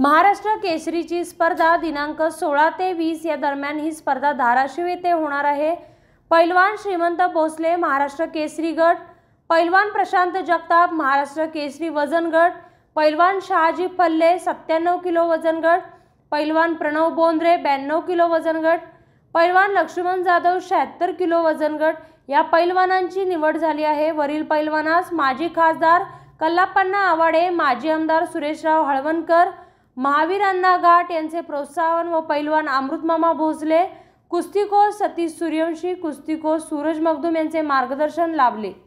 महाराष्ट्र केसरीची स्पर्धा दिनांक सोळा ते वीस या दरम्यान ही स्पर्धा धाराशिव येथे होणार आहे पैलवान श्रीमंत भोसले महाराष्ट्र केसरी गट पैलवान प्रशांत जगताप महाराष्ट्र केसरी वजन गट पैलवान शहाजी पल्ले सत्त्याण्णव किलो वजन गट पैलवान प्रणव बोंद्रे ब्याण्णव किलो वजन गट पैलवान लक्ष्मण जाधव शहात्तर किलो वजन गट या पैलवानांची निवड झाली आहे वरील पैलवानास माजी खासदार कल्लापन्ना आवाडे माजी आमदार सुरेशराव हळवणकर महावीर अण्णा घाट यांचे प्रोत्साहन व पैलवान अमृतमामा भोसले कुस्तीको सतीश सूर्यवंशी कुस्तीको सूरज मगदूम यांचे मार्गदर्शन लाभले